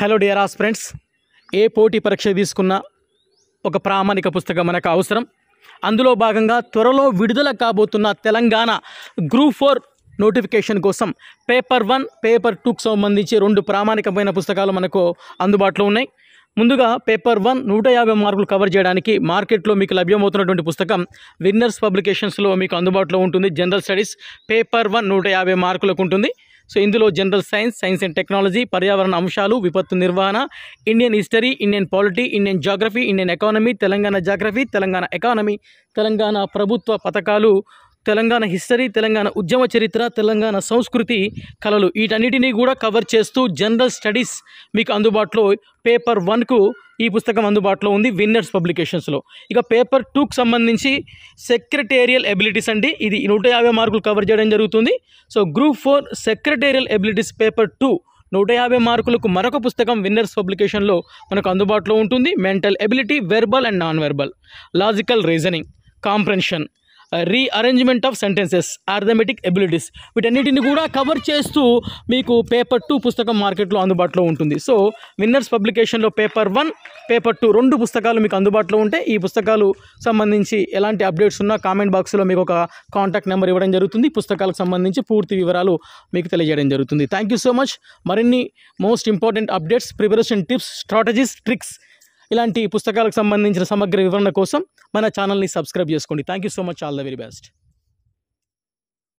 hello dear ఆస్ friends ఏ పోటీ పరీక్ష తీసుకున్న ఒక ప్రామాణిక పుస్తకం మనకు అవసరం అందులో భాగంగా త్వరలో విడుదల కాబోతున్న తెలంగాణ గ్రూప్ ఫోర్ నోటిఫికేషన్ కోసం పేపర్ వన్ పేపర్ టూకు సంబంధించి రెండు ప్రామాణికమైన పుస్తకాలు మనకు అందుబాటులో ఉన్నాయి ముందుగా పేపర్ వన్ నూట యాభై మార్కులు కవర్ చేయడానికి మార్కెట్లో మీకు లభ్యమవుతున్నటువంటి పుస్తకం విన్నర్స్ పబ్లికేషన్స్లో మీకు అందుబాటులో ఉంటుంది జనరల్ స్టడీస్ పేపర్ వన్ నూట యాభై మార్కులకు ఉంటుంది సో ఇందులో general science science and technology పర్యావరణ అంశాలు విపత్తు నిర్వహణ Indian history Indian polity Indian geography Indian economy Telangana geography Telangana economy Telangana ప్రభుత్వ పథకాలు తెలంగాణ హిస్టరీ తెలంగాణ ఉద్యమ చరిత్ర తెలంగాణ సంస్కృతి కళలు వీటన్నిటినీ కూడా కవర్ చేస్తూ జనరల్ స్టడీస్ మీకు అందుబాటులో పేపర్ వన్కు ఈ పుస్తకం అందుబాటులో ఉంది విన్నర్స్ పబ్లికేషన్స్లో ఇక పేపర్ టూకి సంబంధించి సెక్రటేరియల్ ఎబిలిటీస్ అండి ఇది నూట యాభై మార్కులు కవర్ చేయడం జరుగుతుంది so group four secretarial abilities paper two నూట యాభై మార్కులకు మరొక పుస్తకం విన్నర్స్ పబ్లికేషన్లో మనకు అందుబాటులో ఉంటుంది mental ability verbal and non verbal logical reasoning comprehension rearrangement of sentences arithmetic abilities వీటన్నిటిని కూడా కవర్ చేస్తూ మీకు పేపర్ టూ పుస్తకం మార్కెట్లో అందుబాటులో ఉంటుంది సో విన్నర్స్ పబ్లికేషన్లో పేపర్ వన్ పేపర్ టూ రెండు పుస్తకాలు మీకు అందుబాటులో ఉంటే ఈ పుస్తకాలు సంబంధించి ఎలాంటి అప్డేట్స్ ఉన్నా కామెంట్ బాక్స్లో మీకు ఒక కాంటాక్ట్ నెంబర్ ఇవ్వడం జరుగుతుంది పుస్తకాలకు సంబంధించి పూర్తి వివరాలు మీకు తెలియజేయడం జరుగుతుంది థ్యాంక్ యూ సో మచ్ మరిన్ని most important updates preparation tips strategies tricks ఇలాంటి పుస్తకాలకు సంబంధించిన సమగ్ర వివరణ కోసం మన ఛానల్ని సబ్స్క్రైబ్ చేసుకోండి thank you so much all the very best